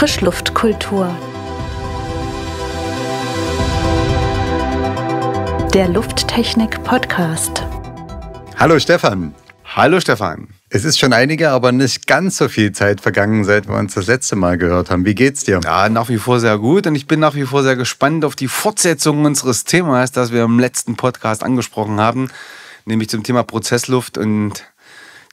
Frischluftkultur. Der Lufttechnik-Podcast. Hallo Stefan. Hallo Stefan. Es ist schon einige, aber nicht ganz so viel Zeit vergangen, seit wir uns das letzte Mal gehört haben. Wie geht's dir? Ja, nach wie vor sehr gut und ich bin nach wie vor sehr gespannt auf die Fortsetzung unseres Themas, das wir im letzten Podcast angesprochen haben, nämlich zum Thema Prozessluft und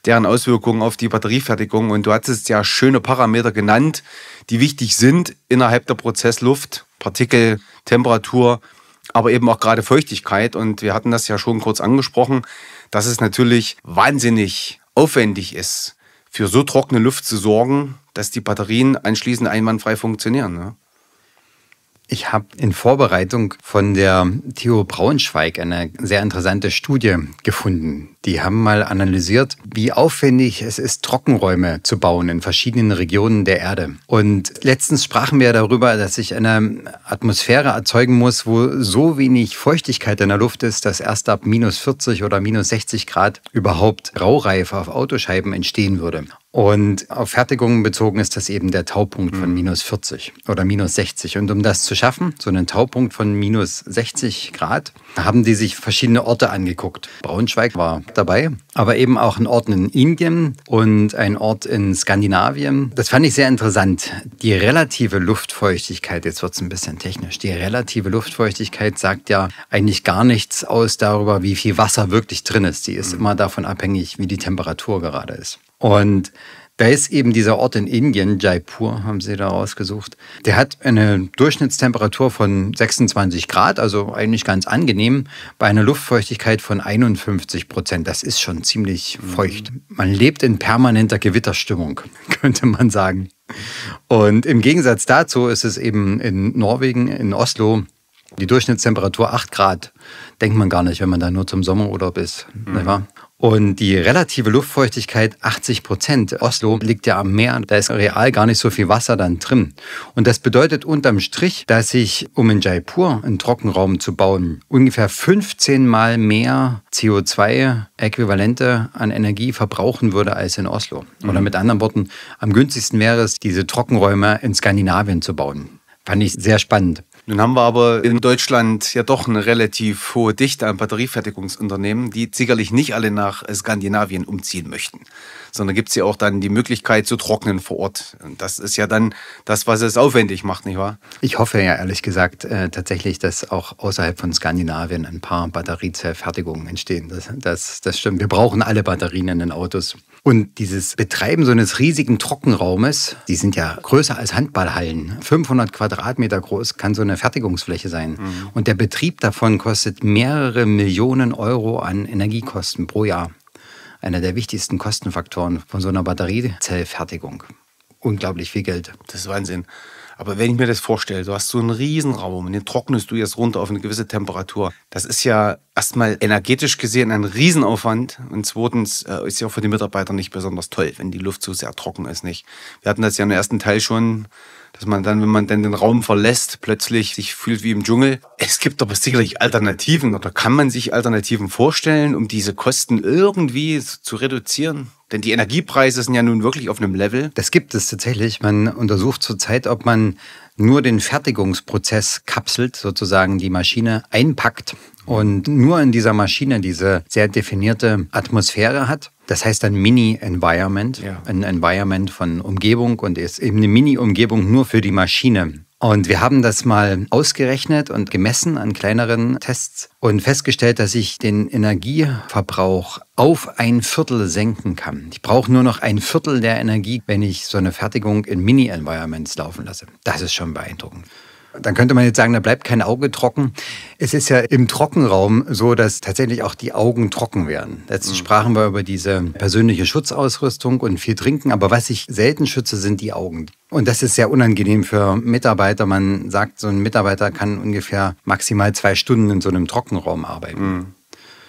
deren Auswirkungen auf die Batteriefertigung. Und du hattest ja schöne Parameter genannt, die wichtig sind innerhalb der Prozessluft, Partikel, Temperatur, aber eben auch gerade Feuchtigkeit. Und wir hatten das ja schon kurz angesprochen, dass es natürlich wahnsinnig aufwendig ist, für so trockene Luft zu sorgen, dass die Batterien anschließend einwandfrei funktionieren. Ne? Ich habe in Vorbereitung von der TU Braunschweig eine sehr interessante Studie gefunden. Die haben mal analysiert, wie aufwendig es ist, Trockenräume zu bauen in verschiedenen Regionen der Erde. Und letztens sprachen wir darüber, dass ich eine Atmosphäre erzeugen muss, wo so wenig Feuchtigkeit in der Luft ist, dass erst ab minus 40 oder minus 60 Grad überhaupt Raureif auf Autoscheiben entstehen würde. Und auf Fertigungen bezogen ist das eben der Taupunkt von mhm. minus 40 oder minus 60. Und um das zu schaffen, so einen Taupunkt von minus 60 Grad, haben die sich verschiedene Orte angeguckt. Braunschweig war dabei, aber eben auch ein Ort in Indien und ein Ort in Skandinavien. Das fand ich sehr interessant. Die relative Luftfeuchtigkeit, jetzt wird es ein bisschen technisch, die relative Luftfeuchtigkeit sagt ja eigentlich gar nichts aus darüber, wie viel Wasser wirklich drin ist. Die ist mhm. immer davon abhängig, wie die Temperatur gerade ist. Und da ist eben dieser Ort in Indien, Jaipur, haben sie da rausgesucht. Der hat eine Durchschnittstemperatur von 26 Grad, also eigentlich ganz angenehm, bei einer Luftfeuchtigkeit von 51 Prozent. Das ist schon ziemlich mhm. feucht. Man lebt in permanenter Gewitterstimmung, könnte man sagen. Und im Gegensatz dazu ist es eben in Norwegen, in Oslo, die Durchschnittstemperatur 8 Grad denkt man gar nicht, wenn man da nur zum Sommerurlaub ist. Mhm und die relative Luftfeuchtigkeit 80 Prozent. Oslo liegt ja am Meer, da ist real gar nicht so viel Wasser dann drin. Und das bedeutet unterm Strich, dass ich, um in Jaipur einen Trockenraum zu bauen, ungefähr 15 mal mehr CO2-Äquivalente an Energie verbrauchen würde als in Oslo. Mhm. Oder mit anderen Worten, am günstigsten wäre es, diese Trockenräume in Skandinavien zu bauen. Fand ich sehr spannend. Nun haben wir aber in Deutschland ja doch eine relativ hohe Dichte an Batteriefertigungsunternehmen, die sicherlich nicht alle nach Skandinavien umziehen möchten, sondern gibt es ja auch dann die Möglichkeit zu trocknen vor Ort. Und das ist ja dann das, was es aufwendig macht, nicht wahr? Ich hoffe ja ehrlich gesagt äh, tatsächlich, dass auch außerhalb von Skandinavien ein paar Batteriezellfertigungen entstehen. Das, das, das stimmt. Wir brauchen alle Batterien in den Autos. Und dieses Betreiben so eines riesigen Trockenraumes, die sind ja größer als Handballhallen. 500 Quadratmeter groß kann so eine Fertigungsfläche sein. Mhm. Und der Betrieb davon kostet mehrere Millionen Euro an Energiekosten pro Jahr. Einer der wichtigsten Kostenfaktoren von so einer Batteriezellfertigung. Unglaublich viel Geld. Das ist Wahnsinn. Aber wenn ich mir das vorstelle, du hast so einen Riesenraum und den trocknest du jetzt runter auf eine gewisse Temperatur. Das ist ja erstmal energetisch gesehen ein Riesenaufwand und zweitens äh, ist ja auch für die Mitarbeiter nicht besonders toll, wenn die Luft so sehr trocken ist, nicht? Wir hatten das ja im ersten Teil schon dass man dann, wenn man dann den Raum verlässt, plötzlich sich fühlt wie im Dschungel. Es gibt aber sicherlich Alternativen oder kann man sich Alternativen vorstellen, um diese Kosten irgendwie zu reduzieren? Denn die Energiepreise sind ja nun wirklich auf einem Level. Das gibt es tatsächlich. Man untersucht zurzeit, ob man nur den Fertigungsprozess kapselt, sozusagen die Maschine einpackt und nur in dieser Maschine diese sehr definierte Atmosphäre hat. Das heißt ein Mini-Environment, ja. ein Environment von Umgebung und ist eben eine Mini-Umgebung nur für die Maschine. Und wir haben das mal ausgerechnet und gemessen an kleineren Tests und festgestellt, dass ich den Energieverbrauch auf ein Viertel senken kann. Ich brauche nur noch ein Viertel der Energie, wenn ich so eine Fertigung in Mini-Environments laufen lasse. Das ist schon beeindruckend. Dann könnte man jetzt sagen, da bleibt kein Auge trocken. Es ist ja im Trockenraum so, dass tatsächlich auch die Augen trocken werden. Letztens mhm. sprachen wir über diese persönliche Schutzausrüstung und viel trinken, aber was ich selten schütze, sind die Augen. Und das ist sehr unangenehm für Mitarbeiter. Man sagt, so ein Mitarbeiter kann ungefähr maximal zwei Stunden in so einem Trockenraum arbeiten. Mhm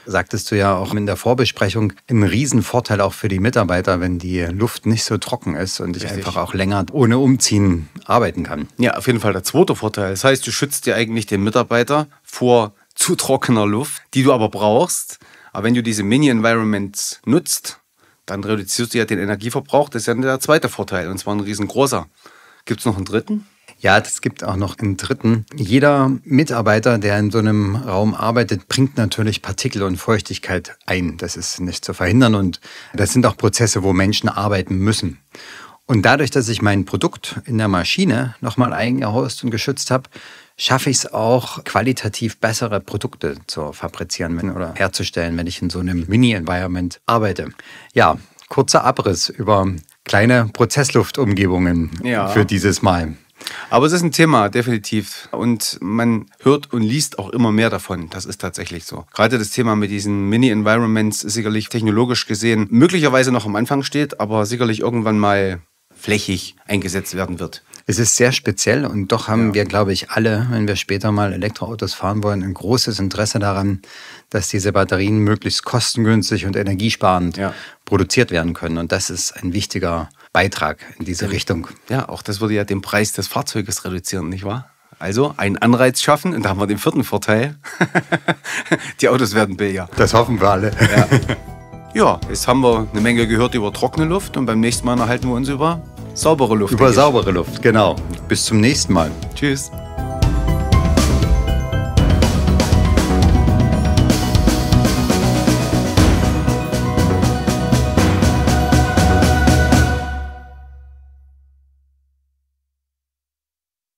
sagtest du ja auch in der Vorbesprechung, ein Riesenvorteil auch für die Mitarbeiter, wenn die Luft nicht so trocken ist und Richtig. ich einfach auch länger ohne Umziehen arbeiten kann. Ja, auf jeden Fall der zweite Vorteil. Das heißt, du schützt dir eigentlich den Mitarbeiter vor zu trockener Luft, die du aber brauchst. Aber wenn du diese Mini-Environments nutzt, dann reduzierst du ja den Energieverbrauch. Das ist ja der zweite Vorteil und zwar ein riesengroßer. Gibt es noch einen dritten? Ja, es gibt auch noch einen dritten. Jeder Mitarbeiter, der in so einem Raum arbeitet, bringt natürlich Partikel und Feuchtigkeit ein. Das ist nicht zu verhindern und das sind auch Prozesse, wo Menschen arbeiten müssen. Und dadurch, dass ich mein Produkt in der Maschine nochmal eingehaust und geschützt habe, schaffe ich es auch, qualitativ bessere Produkte zu fabrizieren oder herzustellen, wenn ich in so einem Mini-Environment arbeite. Ja, kurzer Abriss über kleine Prozessluftumgebungen ja. für dieses Mal. Aber es ist ein Thema, definitiv. Und man hört und liest auch immer mehr davon. Das ist tatsächlich so. Gerade das Thema mit diesen Mini-Environments ist sicherlich technologisch gesehen möglicherweise noch am Anfang steht, aber sicherlich irgendwann mal flächig eingesetzt werden wird. Es ist sehr speziell und doch haben ja. wir, glaube ich, alle, wenn wir später mal Elektroautos fahren wollen, ein großes Interesse daran, dass diese Batterien möglichst kostengünstig und energiesparend ja. produziert werden können. Und das ist ein wichtiger Punkt. Beitrag in diese ja. Richtung. Ja, auch das würde ja den Preis des Fahrzeuges reduzieren, nicht wahr? Also einen Anreiz schaffen und da haben wir den vierten Vorteil. Die Autos werden billiger. Das hoffen wir alle. Ja. ja, jetzt haben wir eine Menge gehört über trockene Luft und beim nächsten Mal erhalten wir uns über saubere Luft. Über saubere Luft, genau. Bis zum nächsten Mal. Tschüss.